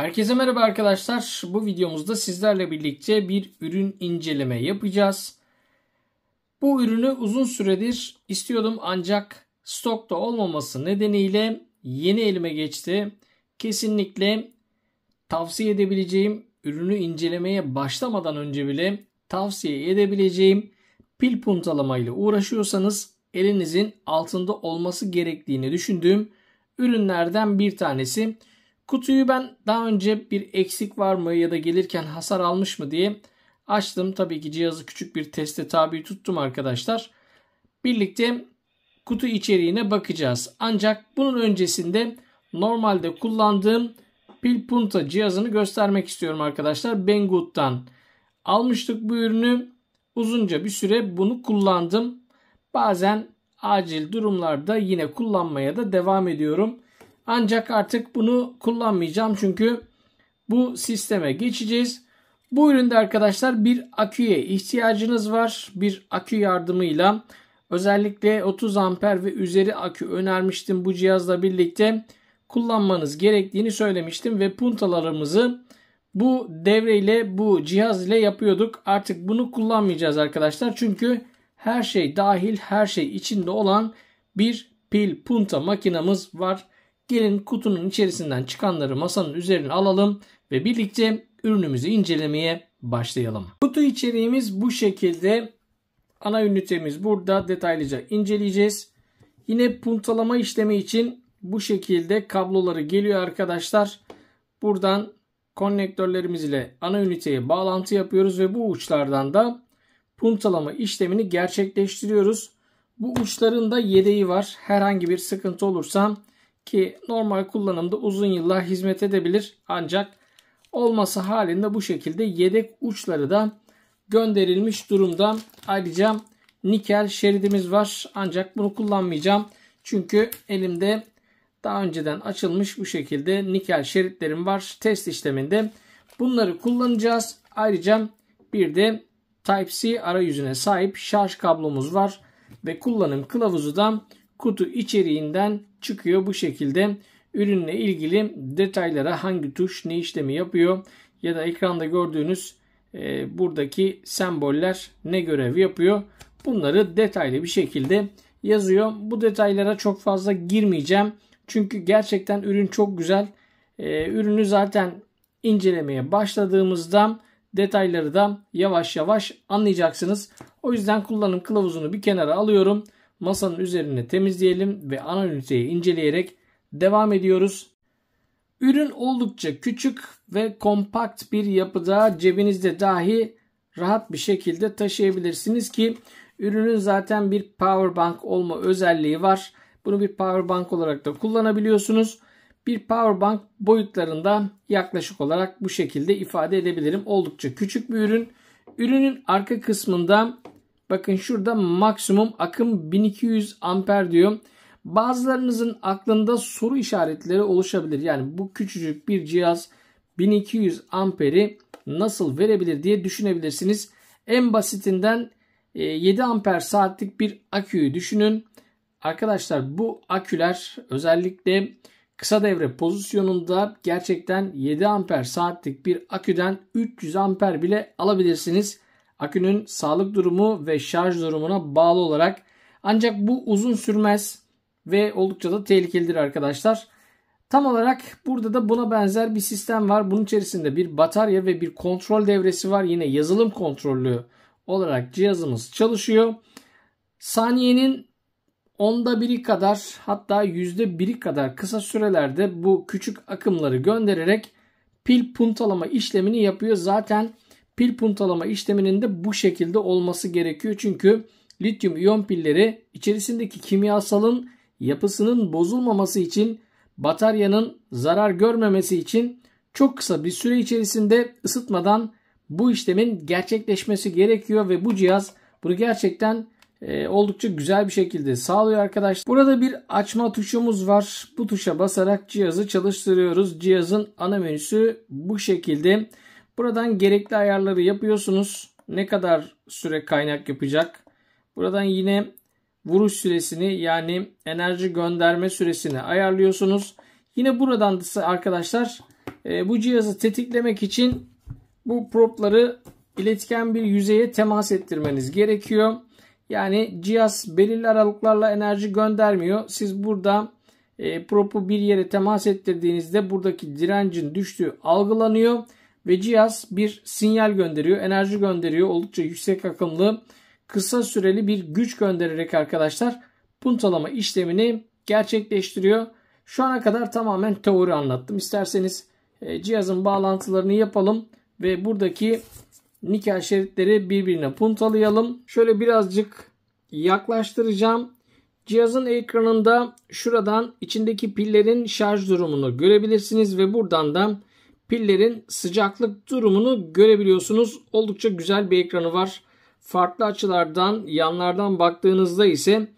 Herkese merhaba arkadaşlar. Bu videomuzda sizlerle birlikte bir ürün inceleme yapacağız. Bu ürünü uzun süredir istiyordum ancak stokta olmaması nedeniyle yeni elime geçti. Kesinlikle tavsiye edebileceğim ürünü incelemeye başlamadan önce bile tavsiye edebileceğim pil puntalama ile uğraşıyorsanız elinizin altında olması gerektiğini düşündüğüm ürünlerden bir tanesi. Kutuyu ben daha önce bir eksik var mı ya da gelirken hasar almış mı diye açtım. Tabii ki cihazı küçük bir teste tabi tuttum arkadaşlar. Birlikte kutu içeriğine bakacağız. Ancak bunun öncesinde normalde kullandığım Pil Punta cihazını göstermek istiyorum arkadaşlar. Banggood'dan almıştık bu ürünü. Uzunca bir süre bunu kullandım. Bazen acil durumlarda yine kullanmaya da devam ediyorum. Ancak artık bunu kullanmayacağım çünkü bu sisteme geçeceğiz. Bu üründe arkadaşlar bir aküye ihtiyacınız var. Bir akü yardımıyla özellikle 30 amper ve üzeri akü önermiştim bu cihazla birlikte kullanmanız gerektiğini söylemiştim ve puntalarımızı bu devreyle bu cihaz ile yapıyorduk. Artık bunu kullanmayacağız arkadaşlar. Çünkü her şey dahil her şey içinde olan bir pil punta makinamız var. Gelin kutunun içerisinden çıkanları masanın üzerine alalım ve birlikte ürünümüzü incelemeye başlayalım. Kutu içeriğimiz bu şekilde. Ana ünitemiz burada detaylıca inceleyeceğiz. Yine puntalama işlemi için bu şekilde kabloları geliyor arkadaşlar. Buradan konnektörlerimiz ile ana üniteye bağlantı yapıyoruz ve bu uçlardan da puntalama işlemini gerçekleştiriyoruz. Bu uçların da yedeği var. Herhangi bir sıkıntı olursa ki normal kullanımda uzun yıllar hizmet edebilir ancak olması halinde bu şekilde yedek uçları da gönderilmiş durumda. Ayrıca nikel şeridimiz var ancak bunu kullanmayacağım. Çünkü elimde daha önceden açılmış bu şekilde nikel şeritlerim var test işleminde. Bunları kullanacağız. Ayrıca bir de Type-C arayüzüne sahip şarj kablomuz var ve kullanım kılavuzu da kutu içeriğinden çıkıyor. Bu şekilde ürünle ilgili detaylara hangi tuş ne işlemi yapıyor ya da ekranda gördüğünüz e, buradaki semboller ne görev yapıyor bunları detaylı bir şekilde yazıyor. Bu detaylara çok fazla girmeyeceğim. Çünkü gerçekten ürün çok güzel. E, ürünü zaten incelemeye başladığımızda detayları da yavaş yavaş anlayacaksınız. O yüzden kullanım kılavuzunu bir kenara alıyorum masanın üzerine temizleyelim ve ana üniteyi inceleyerek devam ediyoruz. Ürün oldukça küçük ve kompakt bir yapıda cebinizde dahi rahat bir şekilde taşıyabilirsiniz ki ürünün zaten bir power bank olma özelliği var. Bunu bir power bank olarak da kullanabiliyorsunuz. Bir power bank boyutlarında yaklaşık olarak bu şekilde ifade edebilirim. Oldukça küçük bir ürün. Ürünün arka kısmında Bakın şurada maksimum akım 1200 amper diyor. Bazılarınızın aklında soru işaretleri oluşabilir. Yani bu küçücük bir cihaz 1200 amperi nasıl verebilir diye düşünebilirsiniz. En basitinden 7 e, amper saatlik bir aküyü düşünün. Arkadaşlar bu aküler özellikle kısa devre pozisyonunda gerçekten 7 amper saatlik bir aküden 300 amper bile alabilirsiniz. Akünün sağlık durumu ve şarj durumuna bağlı olarak ancak bu uzun sürmez ve oldukça da tehlikelidir arkadaşlar. Tam olarak burada da buna benzer bir sistem var. Bunun içerisinde bir batarya ve bir kontrol devresi var. Yine yazılım kontrollü olarak cihazımız çalışıyor. Saniyenin onda biri kadar hatta yüzde biri kadar kısa sürelerde bu küçük akımları göndererek pil puntalama işlemini yapıyor. Zaten Pil puntalama işleminin de bu şekilde olması gerekiyor. Çünkü lityum iyon pilleri içerisindeki kimyasalın yapısının bozulmaması için bataryanın zarar görmemesi için çok kısa bir süre içerisinde ısıtmadan bu işlemin gerçekleşmesi gerekiyor ve bu cihaz bunu gerçekten e, oldukça güzel bir şekilde sağlıyor arkadaşlar. Burada bir açma tuşumuz var. Bu tuşa basarak cihazı çalıştırıyoruz. Cihazın ana menüsü bu şekilde. Buradan gerekli ayarları yapıyorsunuz. Ne kadar süre kaynak yapacak? Buradan yine vuruş süresini yani enerji gönderme süresini ayarlıyorsunuz. Yine buradan da arkadaşlar e, bu cihazı tetiklemek için bu propları iletken bir yüzeye temas ettirmeniz gerekiyor. Yani cihaz belirli aralıklarla enerji göndermiyor. Siz burada e, propu bir yere temas ettirdiğinizde buradaki direncin düştüğü algılanıyor ve cihaz bir sinyal gönderiyor, enerji gönderiyor. Oldukça yüksek akımlı kısa süreli bir güç göndererek arkadaşlar puntalama işlemini gerçekleştiriyor. Şu ana kadar tamamen teori anlattım. İsterseniz e, cihazın bağlantılarını yapalım ve buradaki nikel şeritleri birbirine puntalayalım. Şöyle birazcık yaklaştıracağım. Cihazın ekranında şuradan içindeki pillerin şarj durumunu görebilirsiniz ve buradan da pillerin sıcaklık durumunu görebiliyorsunuz. Oldukça güzel bir ekranı var. Farklı açılardan, yanlardan baktığınızda ise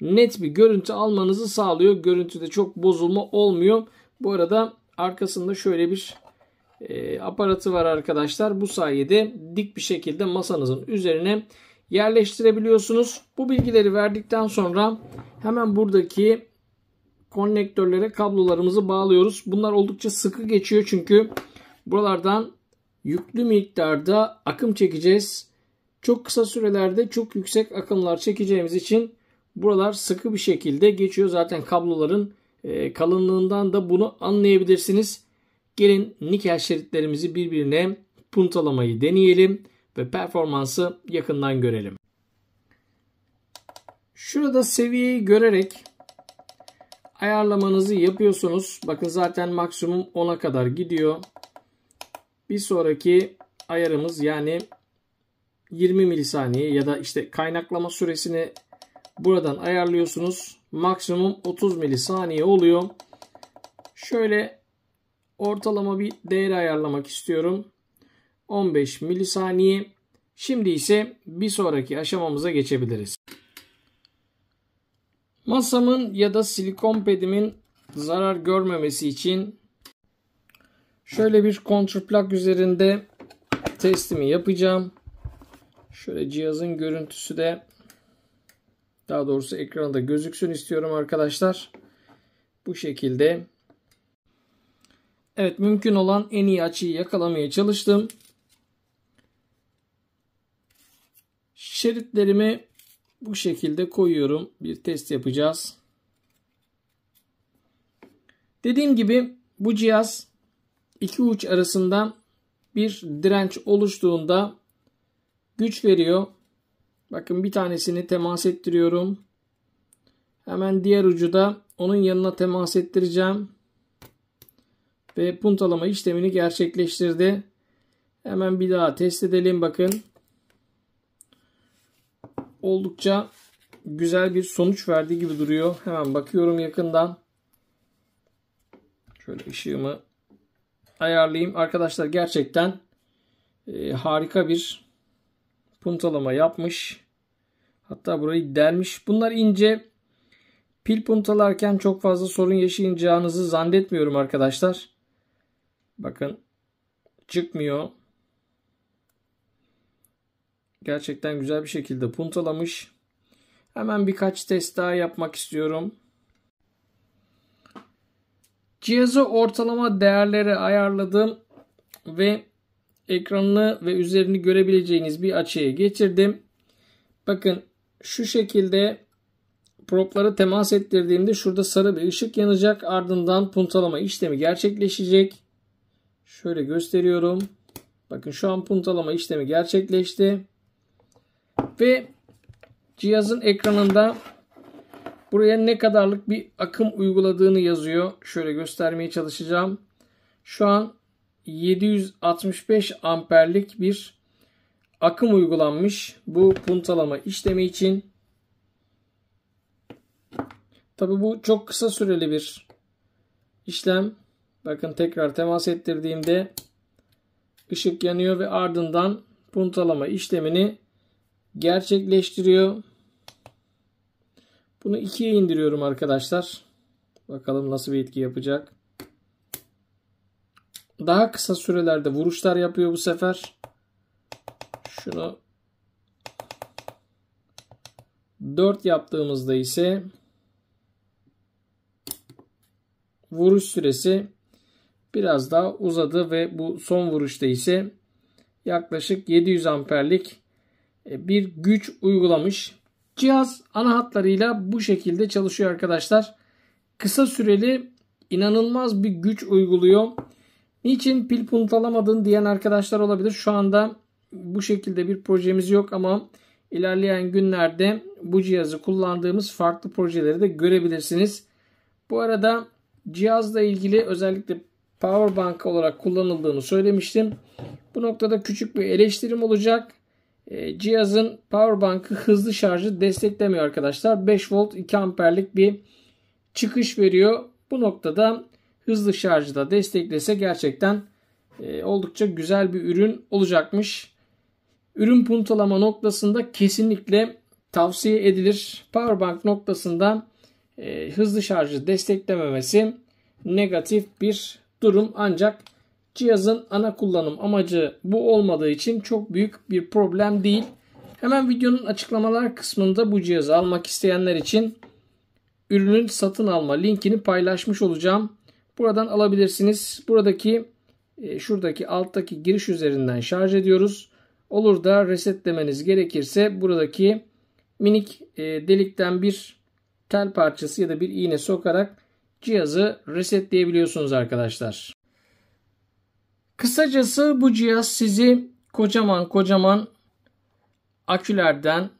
net bir görüntü almanızı sağlıyor. Görüntüde çok bozulma olmuyor. Bu arada arkasında şöyle bir e, aparatı var arkadaşlar. Bu sayede dik bir şekilde masanızın üzerine yerleştirebiliyorsunuz. Bu bilgileri verdikten sonra hemen buradaki konnektörlere kablolarımızı bağlıyoruz. Bunlar oldukça sıkı geçiyor çünkü buralardan yüklü miktarda akım çekeceğiz. Çok kısa sürelerde çok yüksek akımlar çekeceğimiz için buralar sıkı bir şekilde geçiyor. Zaten kabloların e, kalınlığından da bunu anlayabilirsiniz. Gelin nikel şeritlerimizi birbirine puntalamayı deneyelim ve performansı yakından görelim. Şurada seviyeyi görerek ayarlamanızı yapıyorsunuz. Bakın zaten maksimum 10'a kadar gidiyor. Bir sonraki ayarımız yani 20 milisaniye ya da işte kaynaklama süresini buradan ayarlıyorsunuz. Maksimum 30 milisaniye oluyor. Şöyle ortalama bir değer ayarlamak istiyorum. 15 milisaniye. Şimdi ise bir sonraki aşamamıza geçebiliriz. Masamın ya da silikon pedimin zarar görmemesi için şöyle bir plak üzerinde testimi yapacağım. Şöyle cihazın görüntüsü de daha doğrusu ekranda gözüksün istiyorum arkadaşlar. Bu şekilde. Evet mümkün olan en iyi açıyı yakalamaya çalıştım. Şeritlerimi bu şekilde koyuyorum. Bir test yapacağız. Dediğim gibi bu cihaz iki uç arasından bir direnç oluştuğunda güç veriyor. Bakın bir tanesini temas ettiriyorum. Hemen diğer ucu da onun yanına temas ettireceğim. Ve puntalama işlemini gerçekleştirdi. Hemen bir daha test edelim bakın oldukça güzel bir sonuç verdiği gibi duruyor. Hemen bakıyorum yakından. Şöyle ışığımı ayarlayayım. Arkadaşlar gerçekten e, harika bir puntalama yapmış. Hatta burayı delmiş. Bunlar ince. Pil puntalarken çok fazla sorun yaşayacağınızı zannetmiyorum arkadaşlar. Bakın çıkmıyor gerçekten güzel bir şekilde puntalamış. Hemen birkaç test daha yapmak istiyorum. Cihazı ortalama değerlere ayarladım ve ekranını ve üzerini görebileceğiniz bir açıya getirdim. Bakın şu şekilde propları temas ettirdiğimde şurada sarı bir ışık yanacak. Ardından puntalama işlemi gerçekleşecek. Şöyle gösteriyorum. Bakın şu an puntalama işlemi gerçekleşti ve cihazın ekranında buraya ne kadarlık bir akım uyguladığını yazıyor. Şöyle göstermeye çalışacağım. Şu an 765 amperlik bir akım uygulanmış bu puntalama işlemi için. Tabi bu çok kısa süreli bir işlem. Bakın tekrar temas ettirdiğimde ışık yanıyor ve ardından puntalama işlemini gerçekleştiriyor. Bunu ikiye indiriyorum arkadaşlar. Bakalım nasıl bir etki yapacak. Daha kısa sürelerde vuruşlar yapıyor bu sefer. Şunu 4 yaptığımızda ise vuruş süresi biraz daha uzadı ve bu son vuruşta ise yaklaşık 700 amperlik e, bir güç uygulamış. Cihaz ana hatlarıyla bu şekilde çalışıyor arkadaşlar. Kısa süreli inanılmaz bir güç uyguluyor. Niçin pil puntalamadın diyen arkadaşlar olabilir. Şu anda bu şekilde bir projemiz yok ama ilerleyen günlerde bu cihazı kullandığımız farklı projeleri de görebilirsiniz. Bu arada cihazla ilgili özellikle power bank olarak kullanıldığını söylemiştim. Bu noktada küçük bir eleştirim olacak. E, cihazın powerbank'ı hızlı şarjı desteklemiyor arkadaşlar. 5 volt 2 amperlik bir çıkış veriyor. Bu noktada hızlı şarjı da desteklese gerçekten e, oldukça güzel bir ürün olacakmış. Ürün puntalama noktasında kesinlikle tavsiye edilir. Powerbank noktasında e, hızlı şarjı desteklememesi negatif bir durum ancak Cihazın ana kullanım amacı bu olmadığı için çok büyük bir problem değil. Hemen videonun açıklamalar kısmında bu cihazı almak isteyenler için ürünün satın alma linkini paylaşmış olacağım. Buradan alabilirsiniz. Buradaki e, şuradaki alttaki giriş üzerinden şarj ediyoruz. Olur da resetlemeniz gerekirse buradaki minik e, delikten bir tel parçası ya da bir iğne sokarak cihazı resetleyebiliyorsunuz arkadaşlar. Kısacası bu cihaz sizi kocaman kocaman akülerden,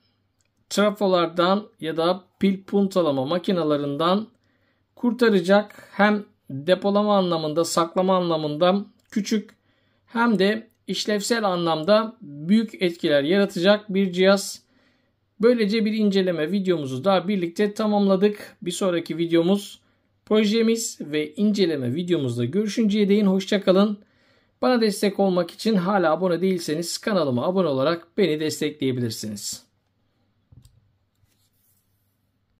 trafolardan ya da pil puntalama makinalarından kurtaracak hem depolama anlamında, saklama anlamında küçük hem de işlevsel anlamda büyük etkiler yaratacak bir cihaz. Böylece bir inceleme videomuzu da birlikte tamamladık. Bir sonraki videomuz projemiz ve inceleme videomuzda görüşünceye değin hoşçakalın. Bana destek olmak için hala abone değilseniz kanalıma abone olarak beni destekleyebilirsiniz.